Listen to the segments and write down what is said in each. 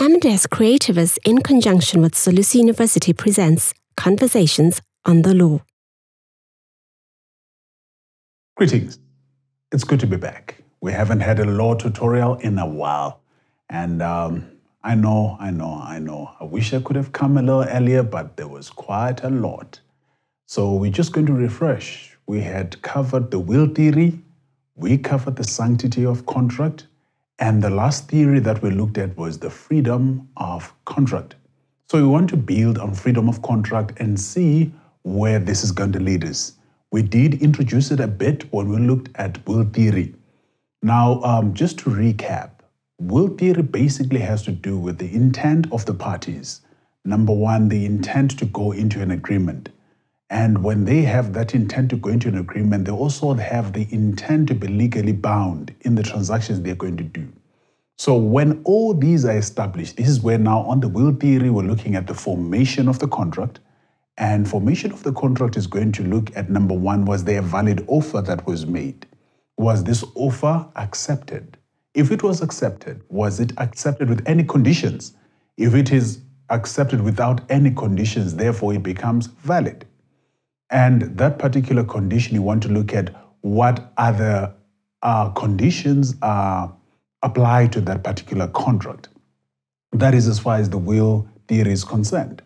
MDES Creativus, in conjunction with Solusi University, presents Conversations on the Law. Greetings. It's good to be back. We haven't had a law tutorial in a while. And um, I know, I know, I know. I wish I could have come a little earlier, but there was quite a lot. So we're just going to refresh. We had covered the will theory, we covered the sanctity of contract, and the last theory that we looked at was the freedom of contract. So we want to build on freedom of contract and see where this is going to lead us. We did introduce it a bit when we looked at will theory. Now, um, just to recap, will theory basically has to do with the intent of the parties. Number one, the intent to go into an agreement. And when they have that intent to go into an agreement, they also have the intent to be legally bound in the transactions they're going to do. So when all these are established, this is where now on the will theory, we're looking at the formation of the contract. And formation of the contract is going to look at number one, was there a valid offer that was made? Was this offer accepted? If it was accepted, was it accepted with any conditions? If it is accepted without any conditions, therefore it becomes valid. And that particular condition, you want to look at what other uh, conditions are apply to that particular contract. That is as far as the will theory is concerned.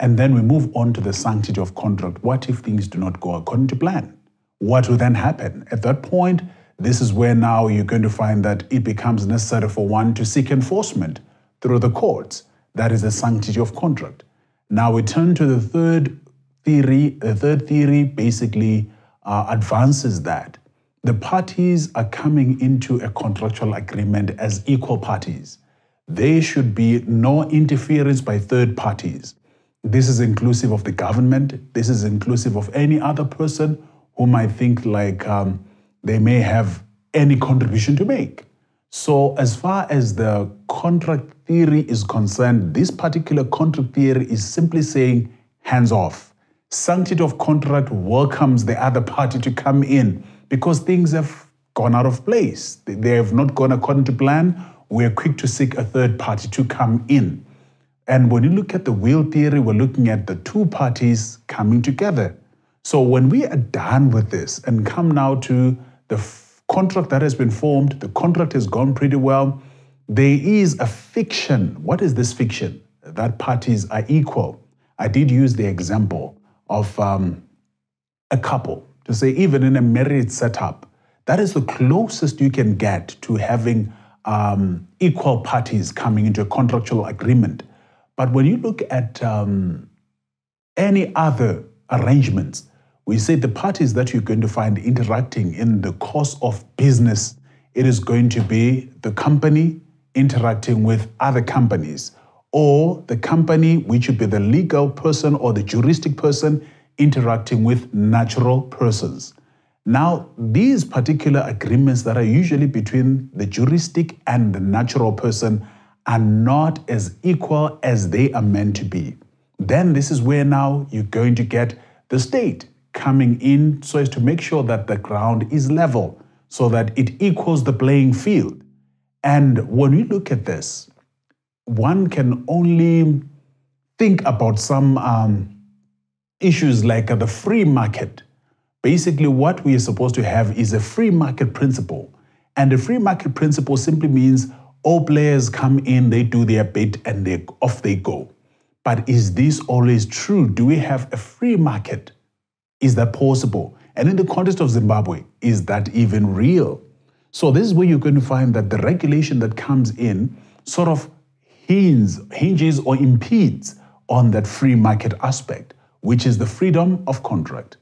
And then we move on to the sanctity of contract. What if things do not go according to plan? What will then happen? At that point, this is where now you're going to find that it becomes necessary for one to seek enforcement through the courts. That is the sanctity of contract. Now we turn to the third theory, the third theory basically uh, advances that the parties are coming into a contractual agreement as equal parties. There should be no interference by third parties. This is inclusive of the government. This is inclusive of any other person who might think like um, they may have any contribution to make. So, as far as the contract theory is concerned, this particular contract theory is simply saying hands off. Sanctity of contract welcomes the other party to come in because things have gone out of place. They have not gone according to plan. We are quick to seek a third party to come in. And when you look at the will theory, we're looking at the two parties coming together. So when we are done with this and come now to the contract that has been formed, the contract has gone pretty well. There is a fiction. What is this fiction? That parties are equal. I did use the example of um, a couple, to say even in a married setup, that is the closest you can get to having um, equal parties coming into a contractual agreement. But when you look at um, any other arrangements, we say the parties that you're going to find interacting in the course of business, it is going to be the company interacting with other companies or the company, which would be the legal person or the juristic person interacting with natural persons. Now, these particular agreements that are usually between the juristic and the natural person are not as equal as they are meant to be. Then this is where now you're going to get the state coming in so as to make sure that the ground is level, so that it equals the playing field. And when we look at this, one can only think about some um, issues like uh, the free market. Basically, what we are supposed to have is a free market principle. And the free market principle simply means all players come in, they do their bit, and they, off they go. But is this always true? Do we have a free market? Is that possible? And in the context of Zimbabwe, is that even real? So, this is where you're going to find that the regulation that comes in sort of hinges, hinges or impedes on that free market aspect, which is the freedom of contract.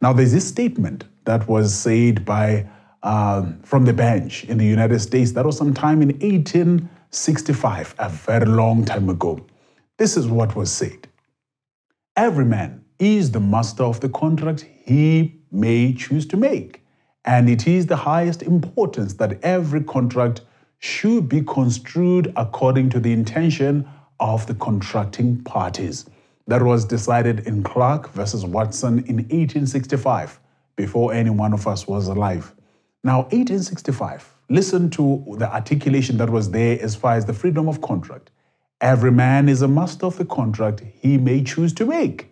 Now, there's this statement that was said by uh, from the bench in the United States. That was sometime in 1865, a very long time ago. This is what was said. Every man is the master of the contract he may choose to make, and it is the highest importance that every contract should be construed according to the intention of the contracting parties. That was decided in Clark versus Watson in 1865, before any one of us was alive. Now, 1865, listen to the articulation that was there as far as the freedom of contract. Every man is a master of the contract he may choose to make.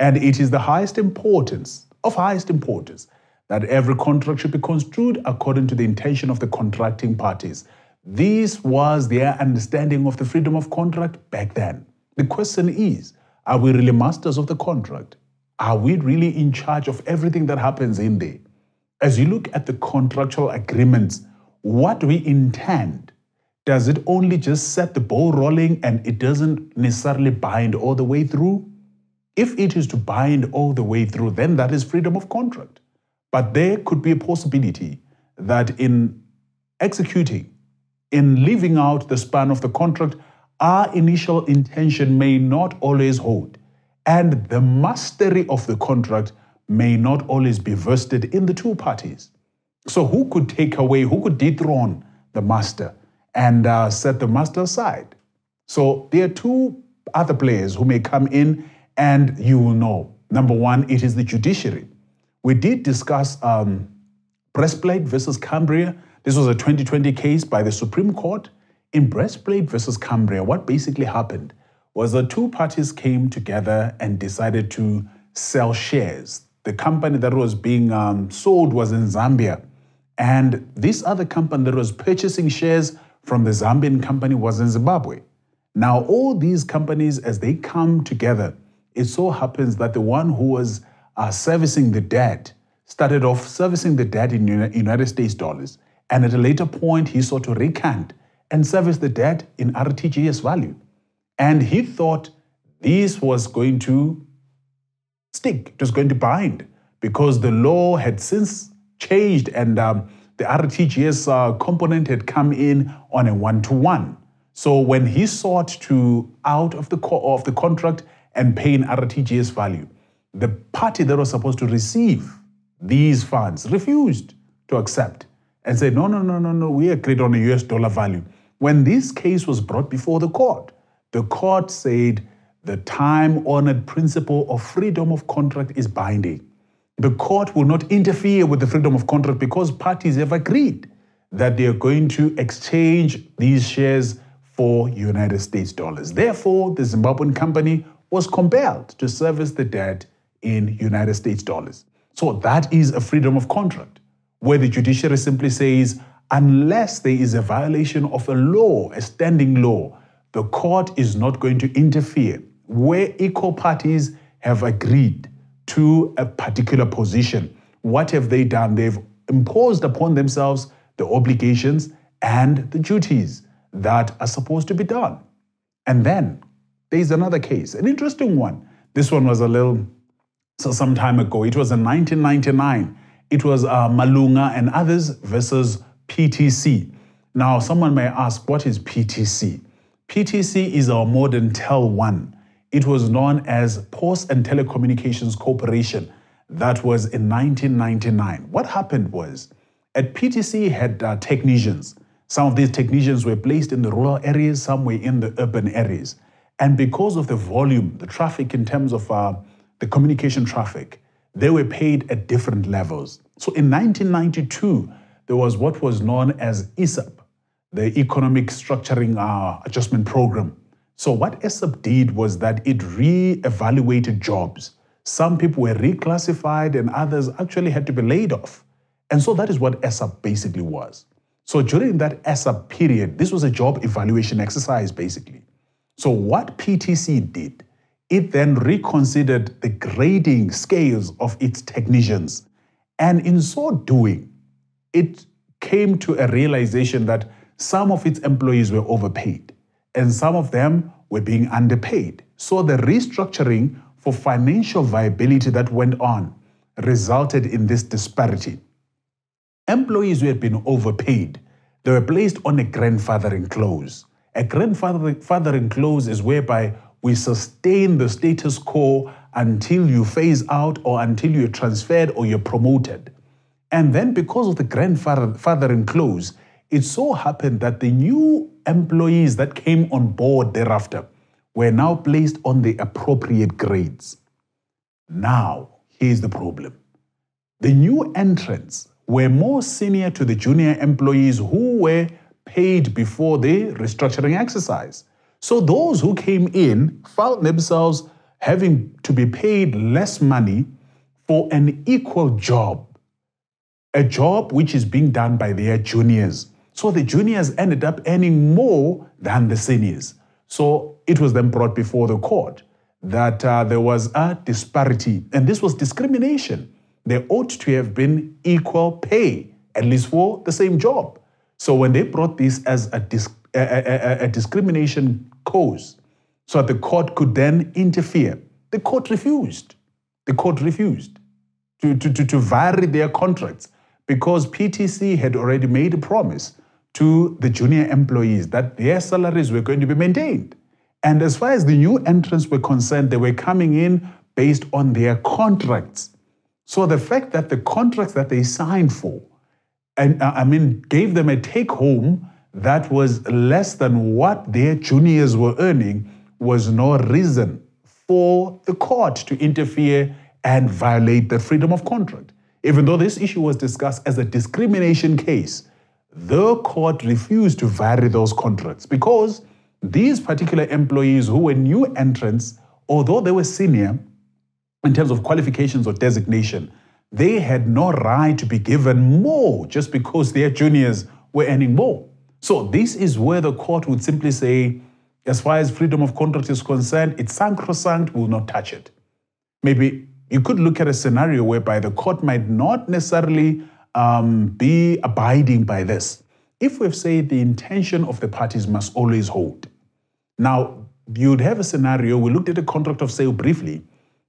And it is the highest importance, of highest importance, that every contract should be construed according to the intention of the contracting parties. This was their understanding of the freedom of contract back then. The question is are we really masters of the contract? Are we really in charge of everything that happens in there? As you look at the contractual agreements, what we intend, does it only just set the ball rolling and it doesn't necessarily bind all the way through? If it is to bind all the way through, then that is freedom of contract. But there could be a possibility that in executing, in living out the span of the contract, our initial intention may not always hold, and the mastery of the contract may not always be vested in the two parties. So, who could take away, who could dethrone the master and uh, set the master aside? So, there are two other players who may come in, and you will know. Number one, it is the judiciary. We did discuss um, breastplate versus Cambria. This was a 2020 case by the Supreme Court. In breastplate versus Cambria. what basically happened was the two parties came together and decided to sell shares. The company that was being um, sold was in Zambia. And this other company that was purchasing shares from the Zambian company was in Zimbabwe. Now, all these companies, as they come together, it so happens that the one who was are uh, servicing the debt, started off servicing the debt in United States dollars, and at a later point, he sought to recant and service the debt in RTGS value. And he thought this was going to stick, it was going to bind, because the law had since changed and um, the RTGS uh, component had come in on a one to one. So when he sought to out of the, of the contract and pay in RTGS value, the party that was supposed to receive these funds refused to accept and said, no, no, no, no, no, we agreed on a US dollar value. When this case was brought before the court, the court said the time honored principle of freedom of contract is binding. The court will not interfere with the freedom of contract because parties have agreed that they are going to exchange these shares for United States dollars. Therefore, the Zimbabwean company was compelled to service the debt in United States dollars. So that is a freedom of contract where the judiciary simply says, unless there is a violation of a law, a standing law, the court is not going to interfere where equal parties have agreed to a particular position. What have they done? They've imposed upon themselves the obligations and the duties that are supposed to be done. And then there's another case, an interesting one. This one was a little so some time ago. It was in 1999. It was uh, Malunga and others versus PTC. Now, someone may ask, what is PTC? PTC is our modern Tel One. It was known as Post and Telecommunications Corporation. That was in 1999. What happened was, at PTC had uh, technicians. Some of these technicians were placed in the rural areas, some were in the urban areas. And because of the volume, the traffic in terms of uh, the communication traffic, they were paid at different levels. So in 1992, there was what was known as ESAP, the Economic Structuring uh, Adjustment Program. So what ESAP did was that it re-evaluated jobs. Some people were reclassified and others actually had to be laid off. And so that is what ESAP basically was. So during that ESAP period, this was a job evaluation exercise basically. So what PTC did it then reconsidered the grading scales of its technicians. And in so doing, it came to a realization that some of its employees were overpaid and some of them were being underpaid. So the restructuring for financial viability that went on resulted in this disparity. Employees who had been overpaid, they were placed on a grandfathering clause. A grandfathering clause is whereby we sustain the status quo until you phase out or until you're transferred or you're promoted. And then, because of the grandfathering clause, it so happened that the new employees that came on board thereafter were now placed on the appropriate grades. Now, here's the problem the new entrants were more senior to the junior employees who were paid before the restructuring exercise. So those who came in felt themselves having to be paid less money for an equal job, a job which is being done by their juniors. So the juniors ended up earning more than the seniors. So it was then brought before the court that uh, there was a disparity, and this was discrimination. There ought to have been equal pay, at least for the same job. So when they brought this as a discrimination, a, a, discrimination cause so that the court could then interfere. The court refused. The court refused to, to, to, to vary their contracts because PTC had already made a promise to the junior employees that their salaries were going to be maintained. And as far as the new entrants were concerned, they were coming in based on their contracts. So the fact that the contracts that they signed for, and uh, I mean, gave them a take home that was less than what their juniors were earning was no reason for the court to interfere and violate the freedom of contract. Even though this issue was discussed as a discrimination case, the court refused to vary those contracts because these particular employees who were new entrants, although they were senior in terms of qualifications or designation, they had no right to be given more just because their juniors were earning more. So this is where the court would simply say, as far as freedom of contract is concerned, it's sacrosanct, we'll not touch it. Maybe you could look at a scenario whereby the court might not necessarily um, be abiding by this. If we've said the intention of the parties must always hold. Now, you'd have a scenario, we looked at a contract of sale briefly,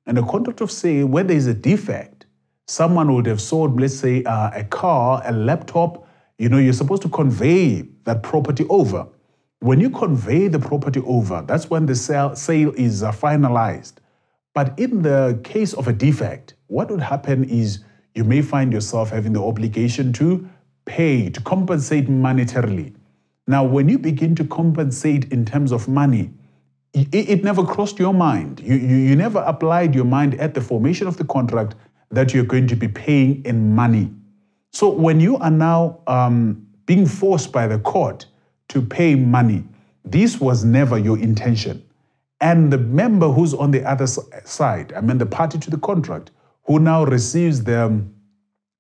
and a contract of sale where there is a defect, someone would have sold, let's say, uh, a car, a laptop, you know, you're supposed to convey that property over. When you convey the property over, that's when the sale, sale is uh, finalized. But in the case of a defect, what would happen is you may find yourself having the obligation to pay, to compensate monetarily. Now, when you begin to compensate in terms of money, it, it never crossed your mind. You, you, you never applied your mind at the formation of the contract that you're going to be paying in money. So when you are now um, being forced by the court to pay money, this was never your intention. And the member who's on the other side, I mean the party to the contract, who now receives the,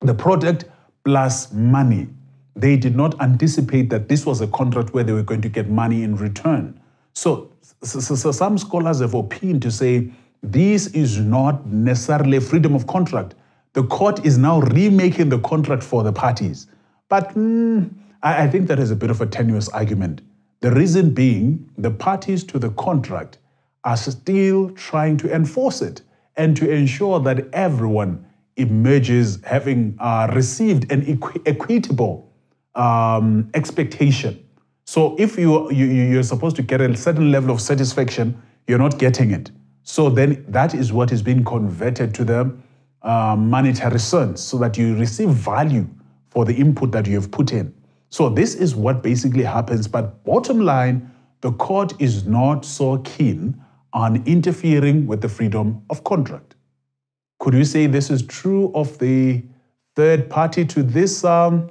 the product plus money, they did not anticipate that this was a contract where they were going to get money in return. So, so, so some scholars have opined to say this is not necessarily freedom of contract, the court is now remaking the contract for the parties. But mm, I, I think that is a bit of a tenuous argument. The reason being, the parties to the contract are still trying to enforce it and to ensure that everyone emerges having uh, received an equitable um, expectation. So if you, you, you're supposed to get a certain level of satisfaction, you're not getting it. So then that is what is being converted to them uh, monetary sense so that you receive value for the input that you have put in. So this is what basically happens. But bottom line, the court is not so keen on interfering with the freedom of contract. Could you say this is true of the third party to this um,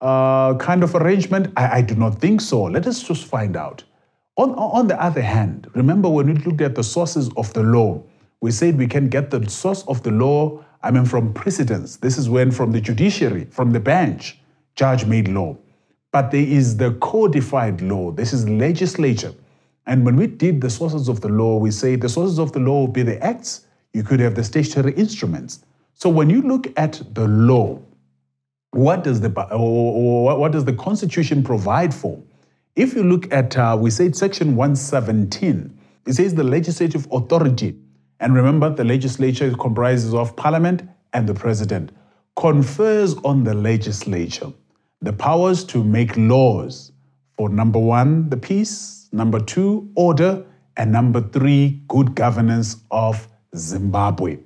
uh, kind of arrangement? I, I do not think so. Let us just find out. On, on the other hand, remember when we looked at the sources of the law, we said we can get the source of the law, I mean, from precedents. This is when from the judiciary, from the bench, judge made law. But there is the codified law. This is legislature. And when we did the sources of the law, we say the sources of the law would be the acts. You could have the statutory instruments. So when you look at the law, what does the what does the Constitution provide for? If you look at, uh, we said section 117, it says the legislative authority and remember the legislature comprises of parliament and the president, confers on the legislature the powers to make laws for number one, the peace, number two, order, and number three, good governance of Zimbabwe.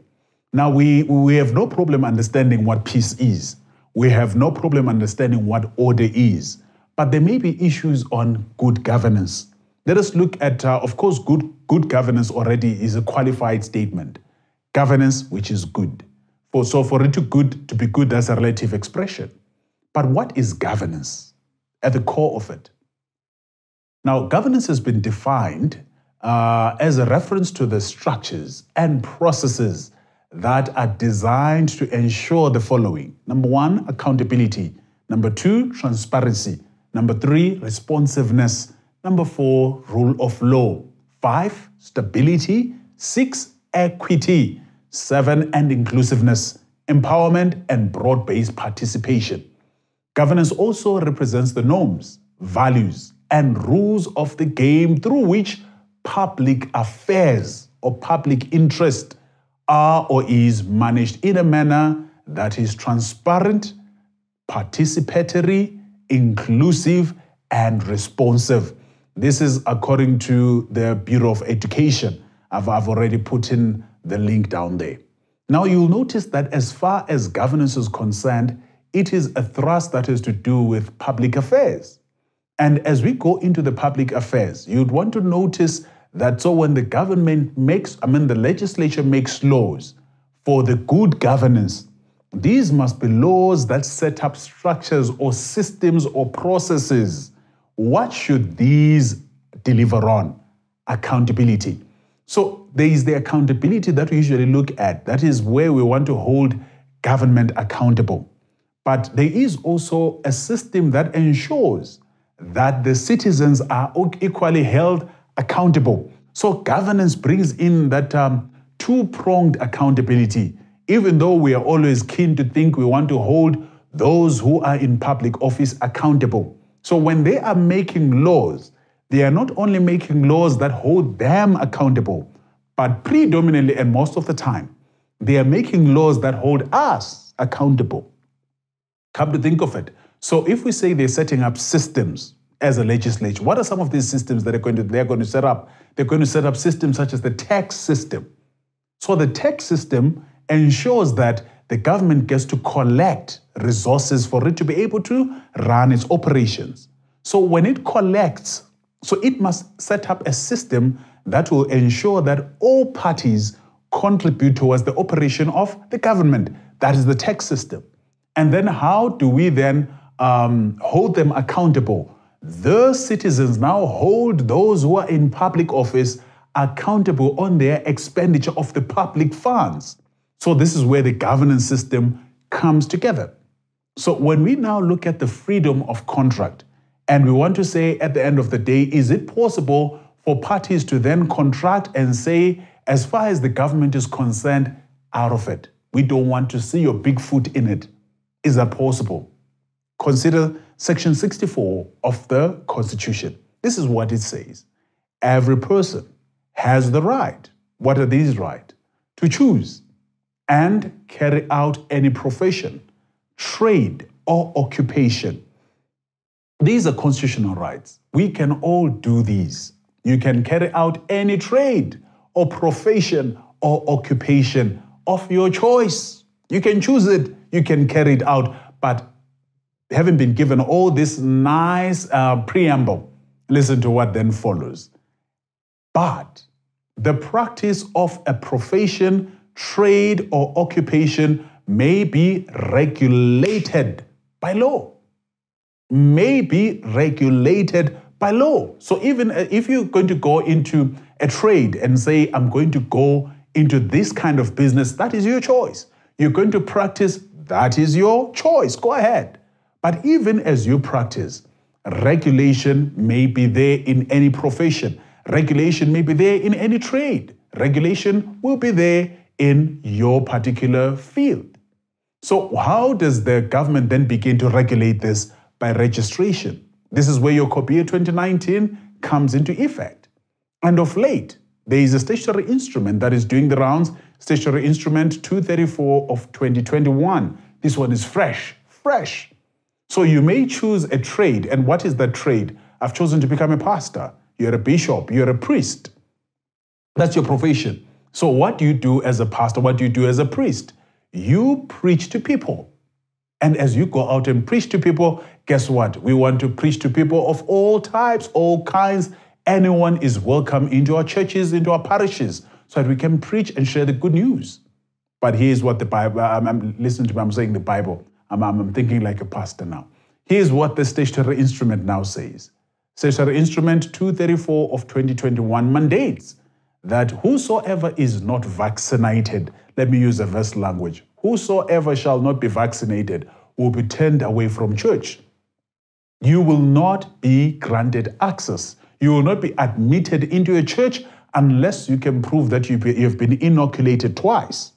Now, we, we have no problem understanding what peace is. We have no problem understanding what order is. But there may be issues on good governance. Let us look at, uh, of course, good, good governance already is a qualified statement. Governance which is good. For, so for it to good to be good, that's a relative expression. But what is governance at the core of it? Now, governance has been defined uh, as a reference to the structures and processes that are designed to ensure the following. Number one, accountability. Number two, transparency. Number three, responsiveness. Number four, rule of law. Five, stability. Six, equity. Seven, and inclusiveness, empowerment, and broad based participation. Governance also represents the norms, values, and rules of the game through which public affairs or public interest are or is managed in a manner that is transparent, participatory, inclusive, and responsive. This is according to the Bureau of Education. I've, I've already put in the link down there. Now you'll notice that as far as governance is concerned, it is a thrust that is to do with public affairs. And as we go into the public affairs, you'd want to notice that so when the government makes, I mean, the legislature makes laws for the good governance, these must be laws that set up structures or systems or processes what should these deliver on? Accountability. So there is the accountability that we usually look at. That is where we want to hold government accountable. But there is also a system that ensures that the citizens are equally held accountable. So governance brings in that um, two-pronged accountability. Even though we are always keen to think we want to hold those who are in public office accountable, so when they are making laws, they are not only making laws that hold them accountable, but predominantly and most of the time, they are making laws that hold us accountable. Come to think of it. So if we say they're setting up systems as a legislature, what are some of these systems that are going to, they're going to set up? They're going to set up systems such as the tax system. So the tax system ensures that the government gets to collect resources for it to be able to run its operations. So when it collects, so it must set up a system that will ensure that all parties contribute towards the operation of the government. That is the tax system. And then how do we then um, hold them accountable? The citizens now hold those who are in public office accountable on their expenditure of the public funds. So, this is where the governance system comes together. So, when we now look at the freedom of contract, and we want to say at the end of the day, is it possible for parties to then contract and say, as far as the government is concerned, out of it? We don't want to see your big foot in it. Is that possible? Consider Section 64 of the Constitution. This is what it says Every person has the right, what are these rights? To choose and carry out any profession, trade, or occupation. These are constitutional rights. We can all do these. You can carry out any trade or profession or occupation of your choice. You can choose it, you can carry it out. But having been given all this nice uh, preamble, listen to what then follows. But the practice of a profession trade, or occupation may be regulated by law. May be regulated by law. So even uh, if you're going to go into a trade and say, I'm going to go into this kind of business, that is your choice. You're going to practice, that is your choice. Go ahead. But even as you practice, regulation may be there in any profession. Regulation may be there in any trade. Regulation will be there in your particular field. So, how does the government then begin to regulate this by registration? This is where your COPIA 2019 comes into effect. And of late, there is a statutory instrument that is doing the rounds, statutory instrument 234 of 2021. This one is fresh, fresh. So you may choose a trade. And what is that trade? I've chosen to become a pastor. You're a bishop. You're a priest. That's your profession. So, what do you do as a pastor? What do you do as a priest? You preach to people. And as you go out and preach to people, guess what? We want to preach to people of all types, all kinds. Anyone is welcome into our churches, into our parishes, so that we can preach and share the good news. But here's what the Bible, I'm, I'm listening to me, I'm saying the Bible. I'm, I'm, I'm thinking like a pastor now. Here's what the stationary instrument now says. Stationary instrument 234 of 2021 mandates that whosoever is not vaccinated, let me use a verse language, whosoever shall not be vaccinated will be turned away from church. You will not be granted access. You will not be admitted into a church unless you can prove that you've been inoculated twice.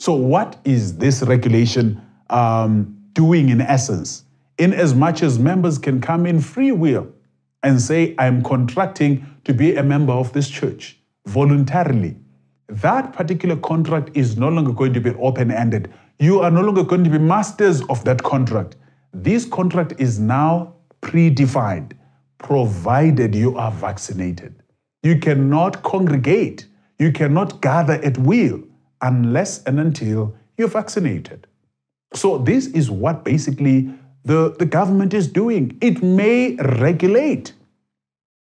So, what is this regulation um, doing in essence? In as much as members can come in free will and say, I'm contracting to be a member of this church voluntarily, that particular contract is no longer going to be open ended. You are no longer going to be masters of that contract. This contract is now predefined, provided you are vaccinated. You cannot congregate, you cannot gather at will unless and until you're vaccinated. So, this is what basically the, the government is doing. It may regulate.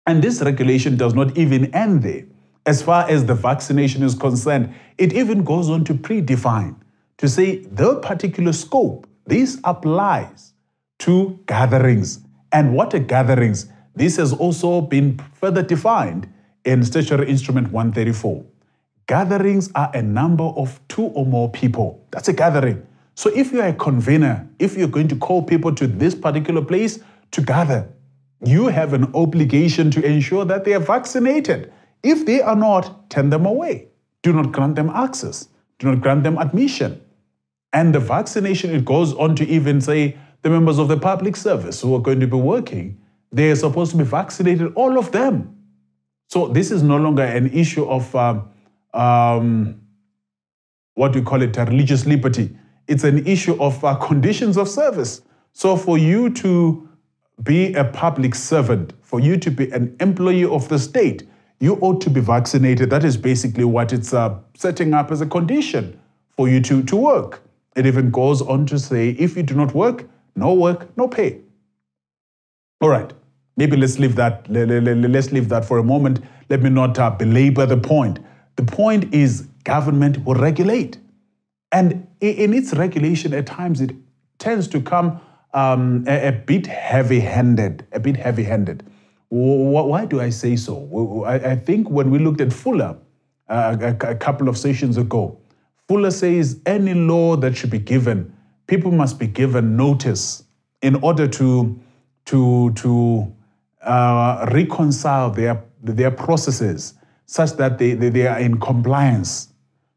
And this regulation does not even end there as far as the vaccination is concerned. It even goes on to predefine to say the particular scope, this applies to gatherings. And what are gatherings? This has also been further defined in Statutory Instrument 134. Gatherings are a number of two or more people. That's a gathering. So if you're a convener, if you're going to call people to this particular place to gather, you have an obligation to ensure that they are vaccinated. If they are not, turn them away. Do not grant them access. Do not grant them admission. And the vaccination, it goes on to even say the members of the public service who are going to be working, they are supposed to be vaccinated, all of them. So this is no longer an issue of um, um, what we call it, religious liberty. It's an issue of uh, conditions of service. So for you to be a public servant, for you to be an employee of the state, you ought to be vaccinated. That is basically what it's uh, setting up as a condition for you to, to work. It even goes on to say if you do not work, no work, no pay. All right, maybe let's leave that, let's leave that for a moment. Let me not uh, belabor the point. The point is government will regulate. And in its regulation, at times it tends to come um, a, a bit heavy handed, a bit heavy handed. Why do I say so? I think when we looked at Fuller uh, a couple of sessions ago, Fuller says any law that should be given, people must be given notice in order to, to, to uh, reconcile their, their processes such that they, they, they are in compliance.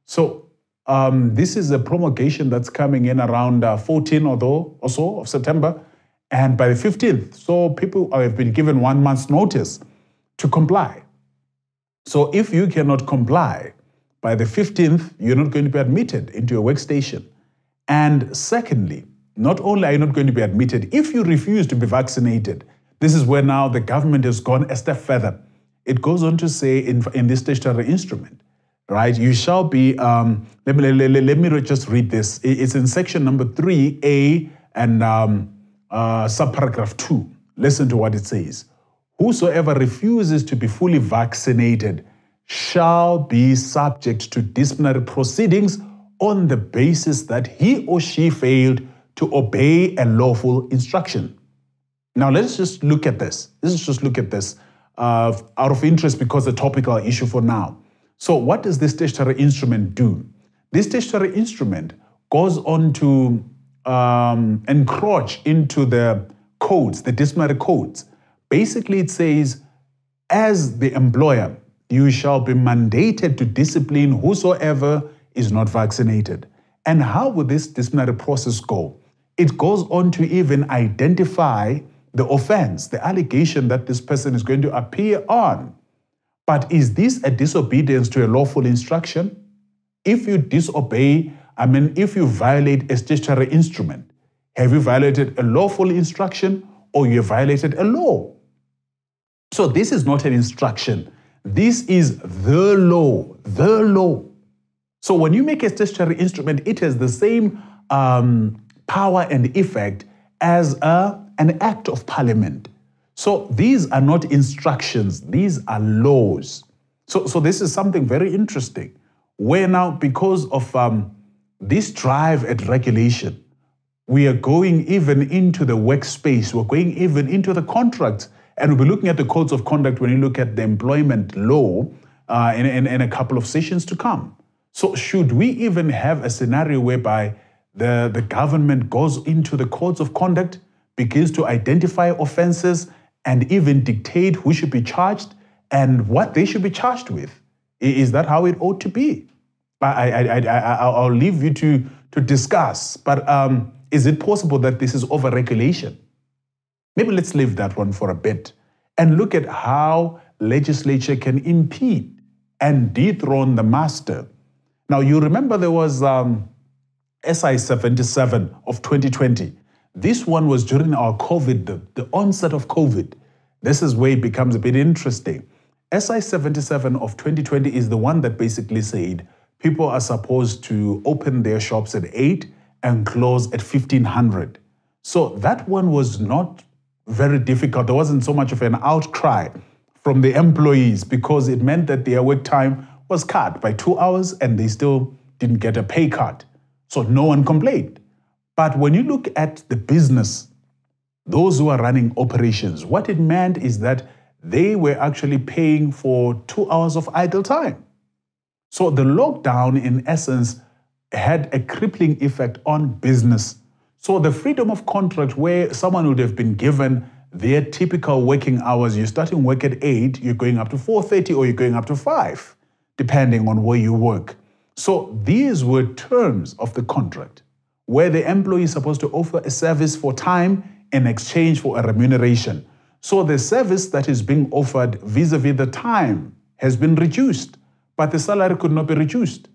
So um, this is a promulgation that's coming in around uh, 14 or, though, or so of September and by the 15th. So people have been given one month's notice to comply. So if you cannot comply by the 15th, you're not going to be admitted into your workstation. And secondly, not only are you not going to be admitted, if you refuse to be vaccinated, this is where now the government has gone a step further. It goes on to say in, in this statutory instrument, right? You shall be, um, let, me, let, let, let, me just read this. It's in section number 3A and um, uh, subparagraph 2. Listen to what it says. Whosoever refuses to be fully vaccinated shall be subject to disciplinary proceedings on the basis that he or she failed to obey a lawful instruction. Now, let's just look at this. Let's just look at this uh, out of interest because the topical issue for now. So, what does this statutory instrument do? This statutory instrument goes on to um, encroach into the codes, the disciplinary codes. Basically, it says, as the employer, you shall be mandated to discipline whosoever is not vaccinated. And how would this disciplinary process go? It goes on to even identify the offense, the allegation that this person is going to appear on. But is this a disobedience to a lawful instruction? If you disobey I mean, if you violate a statutory instrument, have you violated a lawful instruction or you have violated a law? So this is not an instruction. This is the law, the law. So when you make a statutory instrument, it has the same um, power and effect as a, an act of parliament. So these are not instructions, these are laws. So, so this is something very interesting, where now because of um, this drive at regulation, we are going even into the workspace, we're going even into the contracts, and we'll be looking at the codes of conduct when you look at the employment law uh, in, in, in a couple of sessions to come. So, should we even have a scenario whereby the, the government goes into the codes of conduct, begins to identify offenses, and even dictate who should be charged and what they should be charged with? Is that how it ought to be? But I, I, I, I'll leave you to, to discuss. But um, is it possible that this is overregulation? Maybe let's leave that one for a bit and look at how legislature can impede and dethrone the master. Now, you remember there was um, SI 77 of 2020. This one was during our COVID, the, the onset of COVID. This is where it becomes a bit interesting. SI 77 of 2020 is the one that basically said people are supposed to open their shops at 8 and close at 1500. So that one was not very difficult. There wasn't so much of an outcry from the employees because it meant that their work time was cut by two hours and they still didn't get a pay cut. So no one complained. But when you look at the business, those who are running operations, what it meant is that they were actually paying for two hours of idle time. So the lockdown, in essence, had a crippling effect on business. So the freedom of contract where someone would have been given their typical working hours, you're starting work at 8, you're going up to 4.30 or you're going up to 5, depending on where you work. So these were terms of the contract where the employee is supposed to offer a service for time in exchange for a remuneration. So the service that is being offered vis-a-vis -vis the time has been reduced but the salary could not be reduced.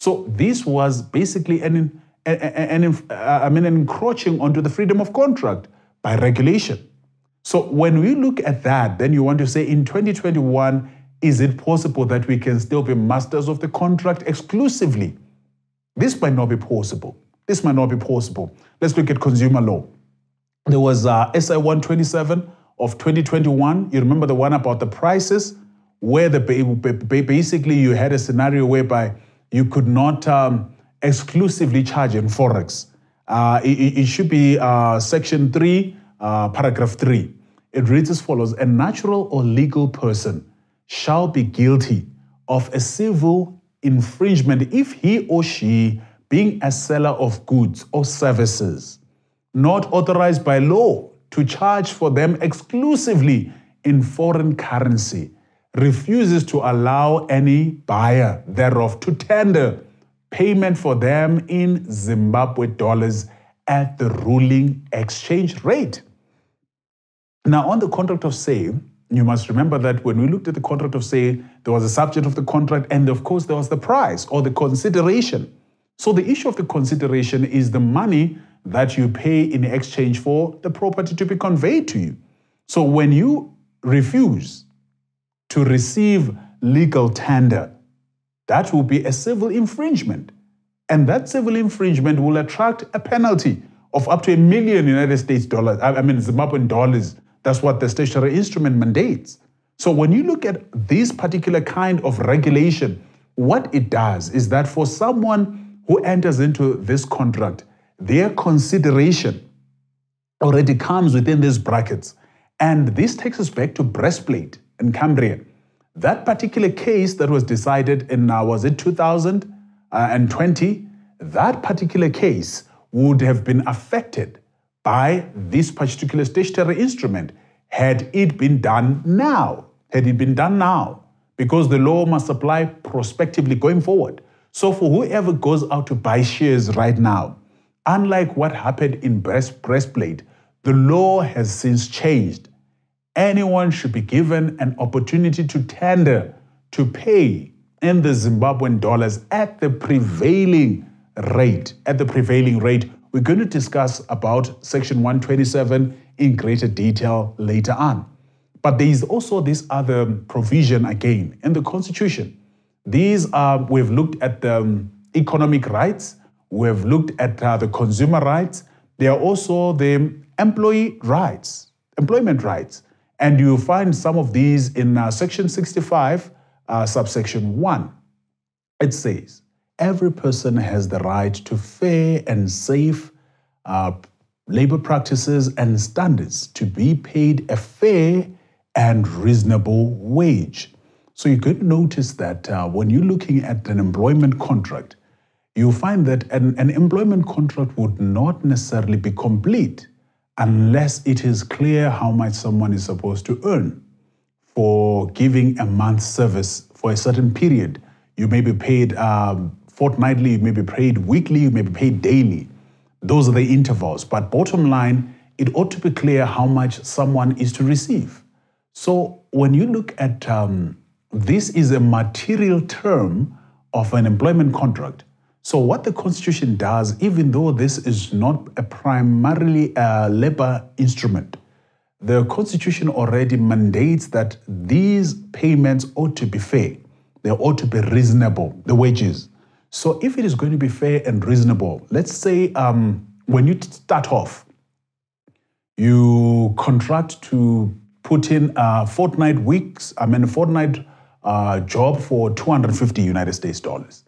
So this was basically an, an, an, an uh, I mean, an encroaching onto the freedom of contract by regulation. So when we look at that, then you want to say in 2021, is it possible that we can still be masters of the contract exclusively? This might not be possible. This might not be possible. Let's look at consumer law. There was uh, SI 127 of 2021. You remember the one about the prices? where the basically you had a scenario whereby you could not um, exclusively charge in forex. Uh, it, it, should be uh, section three, uh, paragraph three. It reads as follows: A natural or legal person shall be guilty of a civil infringement if he or she, being a seller of goods or services, not authorized by law to charge for them exclusively in foreign currency refuses to allow any buyer thereof to tender payment for them in Zimbabwe dollars at the ruling exchange rate. Now, on the contract of sale, you must remember that when we looked at the contract of sale, there was a subject of the contract, and of course, there was the price or the consideration. So, the issue of the consideration is the money that you pay in exchange for the property to be conveyed to you. So, when you refuse to receive legal tender. That will be a civil infringement. And that civil infringement will attract a penalty of up to a million United States dollars. I mean, Zimbabwean dollars. That's what the stationary instrument mandates. So when you look at this particular kind of regulation, what it does is that for someone who enters into this contract, their consideration already comes within these brackets. And this takes us back to breastplate. In Cambria. That particular case that was decided in, uh, was it 2020? Uh, that particular case would have been affected by this particular statutory instrument had it been done now. Had it been done now, because the law must apply prospectively going forward. So for whoever goes out to buy shares right now, unlike what happened in breast, breastplate, the law has since changed anyone should be given an opportunity to tender to pay in the Zimbabwean dollars at the prevailing rate. At the prevailing rate, we're going to discuss about Section 127 in greater detail later on. But there is also this other provision again in the Constitution. These are, we've looked at the um, economic rights, we've looked at uh, the consumer rights, there are also the employee rights, employment rights. And you find some of these in uh, section 65, uh, subsection 1. It says, every person has the right to fair and safe uh, labor practices and standards to be paid a fair and reasonable wage. So you could notice that uh, when you're looking at an employment contract, you find that an, an employment contract would not necessarily be complete unless it is clear how much someone is supposed to earn. For giving a month's service for a certain period, you may be paid um, fortnightly, you may be paid weekly, you may be paid daily. Those are the intervals. But bottom line, it ought to be clear how much someone is to receive. So when you look at um, this is a material term of an employment contract, so what the Constitution does, even though this is not a primarily a labor instrument, the Constitution already mandates that these payments ought to be fair. They ought to be reasonable, the wages. So if it is going to be fair and reasonable, let's say um, when you start off, you contract to put in a uh, fortnight weeks, I mean a fortnight uh, job for 250 United States dollars.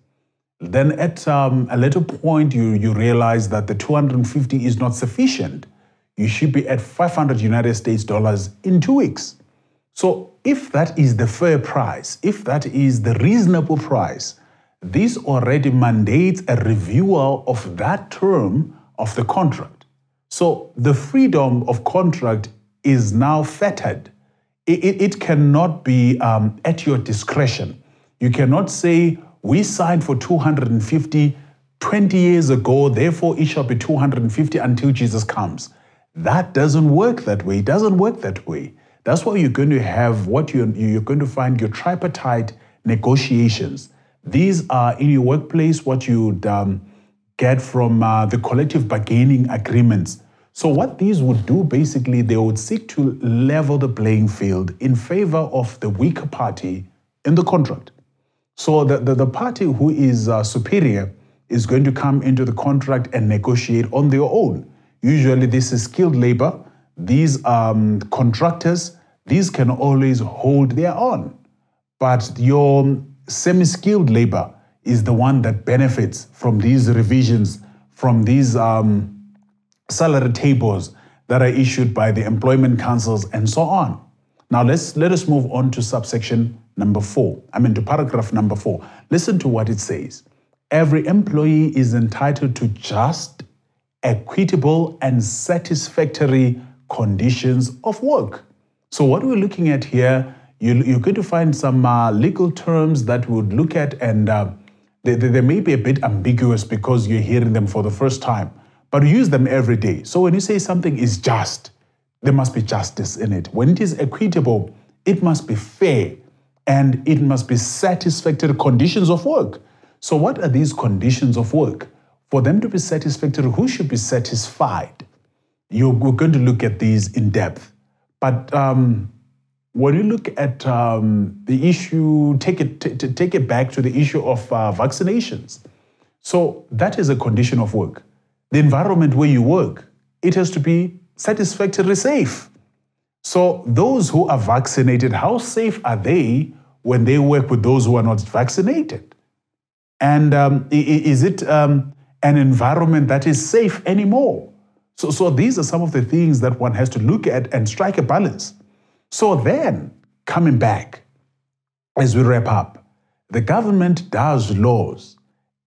Then at um, a little point, you, you realize that the 250 is not sufficient. You should be at 500 United States dollars in two weeks. So if that is the fair price, if that is the reasonable price, this already mandates a reviewer of that term of the contract. So the freedom of contract is now fettered. It, it, it cannot be um, at your discretion. You cannot say, we signed for 250 20 years ago, therefore it shall be 250 until Jesus comes. That doesn't work that way. It doesn't work that way. That's why you're going to have what you're, you're going to find your tripartite negotiations. These are in your workplace what you'd um, get from uh, the collective bargaining agreements. So, what these would do basically, they would seek to level the playing field in favor of the weaker party in the contract. So the, the, the party who is uh, superior is going to come into the contract and negotiate on their own. Usually, this is skilled labor. These um, contractors, these can always hold their own. But your semi skilled labor is the one that benefits from these revisions, from these um, salary tables that are issued by the employment councils and so on. Now, let's, let us move on to subsection number four, I mean to paragraph number four. Listen to what it says. Every employee is entitled to just, equitable, and satisfactory conditions of work. So what we're looking at here, you, you're going to find some uh, legal terms that would look at and uh, they, they, they may be a bit ambiguous because you're hearing them for the first time, but you use them every day. So when you say something is just, there must be justice in it. When it is equitable, it must be fair and it must be satisfactory conditions of work. So, what are these conditions of work? For them to be satisfactory, who should be satisfied? You're, we're going to look at these in depth. But um, when you look at um, the issue, take it, t- take it back to the issue of uh, vaccinations. So, that is a condition of work. The environment where you work, it has to be satisfactorily safe. So, those who are vaccinated, how safe are they when they work with those who are not vaccinated? And um, is it um, an environment that is safe anymore? So, so, these are some of the things that one has to look at and strike a balance. So, then coming back as we wrap up, the government does laws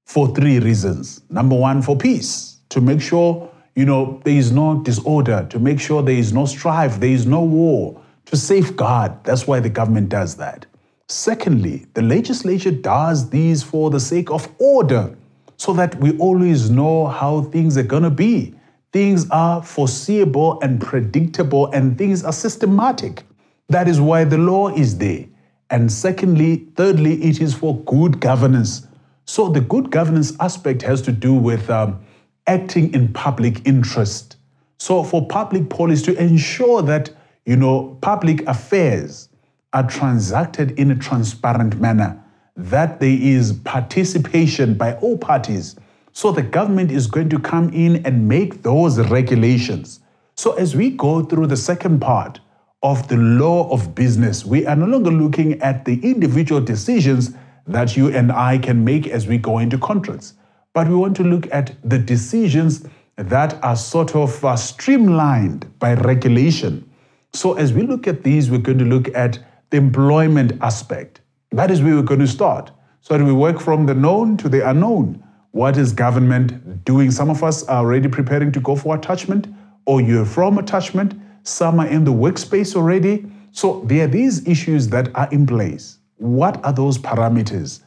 for three reasons. Number one, for peace, to make sure you know, there is no disorder, to make sure there is no strife, there is no war, to safeguard. That's why the government does that. Secondly, the legislature does these for the sake of order, so that we always know how things are going to be. Things are foreseeable and predictable, and things are systematic. That is why the law is there. And secondly, thirdly, it is for good governance. So the good governance aspect has to do with um, acting in public interest. So for public policy to ensure that, you know, public affairs are transacted in a transparent manner, that there is participation by all parties. So the government is going to come in and make those regulations. So as we go through the second part of the law of business, we are no longer looking at the individual decisions that you and I can make as we go into contracts but we want to look at the decisions that are sort of uh, streamlined by regulation. So, as we look at these, we're going to look at the employment aspect. That is where we're going to start. So, that we work from the known to the unknown. What is government doing? Some of us are already preparing to go for attachment, or you're from attachment. Some are in the workspace already. So, there are these issues that are in place. What are those parameters?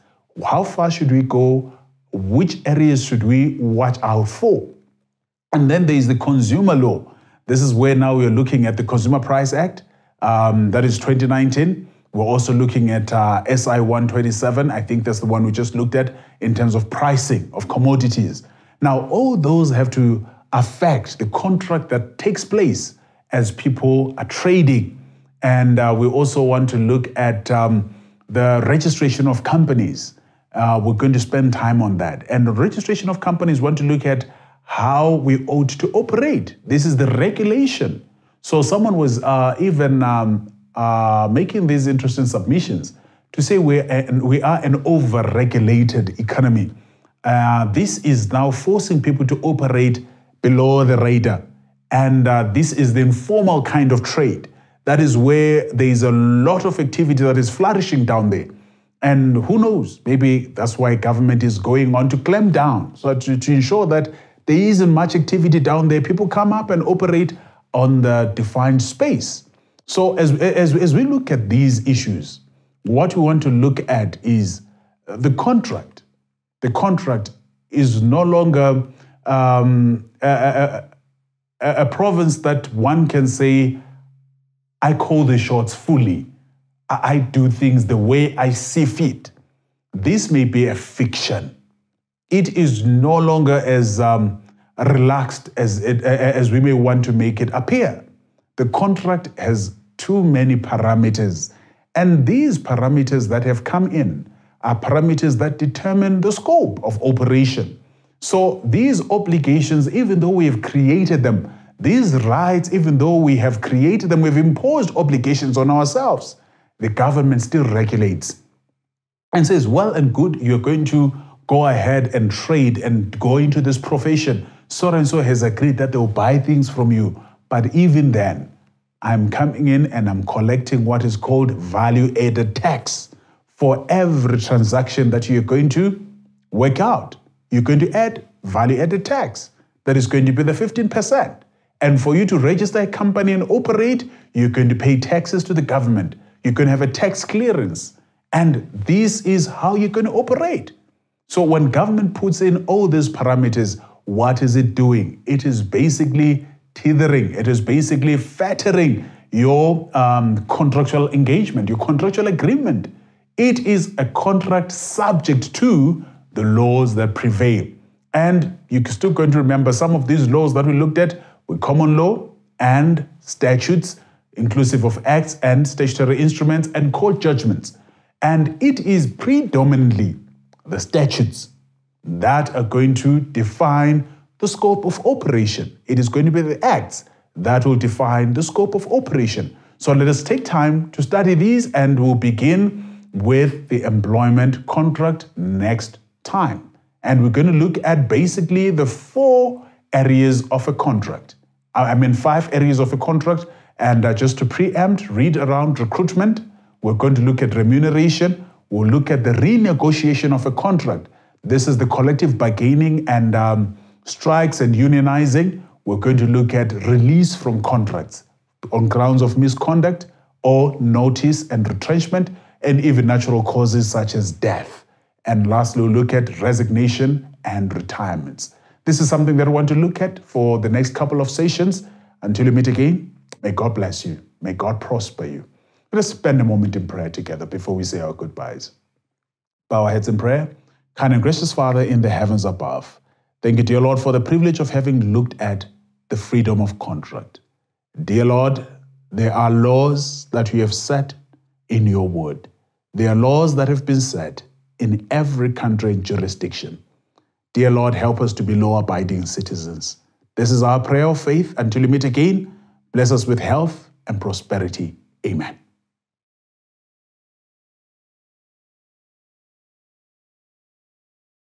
How far should we go? which areas should we watch out for? And then there is the consumer law. This is where now we're looking at the Consumer Price Act, um, that is 2019. We're also looking at uh, SI 127. I think that's the one we just looked at in terms of pricing of commodities. Now, all those have to affect the contract that takes place as people are trading. And uh, we also want to look at um, the registration of companies uh, we're going to spend time on that. And registration of companies want to look at how we ought to operate. This is the regulation. So someone was uh, even um, uh, making these interesting submissions to say we are, we are an over-regulated economy. Uh, this is now forcing people to operate below the radar. And uh, this is the informal kind of trade. That is where there is a lot of activity that is flourishing down there. And who knows, maybe that's why government is going on to clamp down, so to, to ensure that there isn't much activity down there. People come up and operate on the defined space. So as, as, as we look at these issues, what we want to look at is uh, the contract. The contract is no longer um, a, a, a province that one can say, I call the shots fully I do things the way I see fit. This may be a fiction. It is no longer as um, relaxed as, it, as we may want to make it appear. The contract has too many parameters. And these parameters that have come in are parameters that determine the scope of operation. So these obligations, even though we have created them, these rights, even though we have created them, we've imposed obligations on ourselves the government still regulates and says, well and good, you're going to go ahead and trade and go into this profession. So and so has agreed that they'll buy things from you. But even then, I'm coming in and I'm collecting what is called value added tax for every transaction that you're going to work out. You're going to add value added tax. That is going to be the 15%. And for you to register a company and operate, you're going to pay taxes to the government you can have a tax clearance. And this is how you can operate. So when government puts in all these parameters, what is it doing? It is basically tethering. It is basically fettering your um, contractual engagement, your contractual agreement. It is a contract subject to the laws that prevail. And you're still going to remember some of these laws that we looked at were common law and statutes inclusive of acts and statutory instruments and court judgments. And it is predominantly the statutes that are going to define the scope of operation. It is going to be the acts that will define the scope of operation. So let us take time to study these and we'll begin with the employment contract next time. And we're going to look at basically the four areas of a contract. I mean, five areas of a contract and uh, just to preempt, read around recruitment. We're going to look at remuneration. We'll look at the renegotiation of a contract. This is the collective bargaining and um, strikes and unionizing. We're going to look at release from contracts on grounds of misconduct or notice and retrenchment, and even natural causes such as death. And lastly, we'll look at resignation and retirements. This is something that I want to look at for the next couple of sessions. Until we meet again, May God bless you. May God prosper you. Let us spend a moment in prayer together before we say our goodbyes. Bow our heads in prayer. Kind and gracious Father in the heavens above, thank you, dear Lord, for the privilege of having looked at the freedom of contract. Dear Lord, there are laws that you have set in your word. There are laws that have been set in every country and jurisdiction. Dear Lord, help us to be law abiding citizens. This is our prayer of faith. Until we meet again, Bless us with health and prosperity. Amen.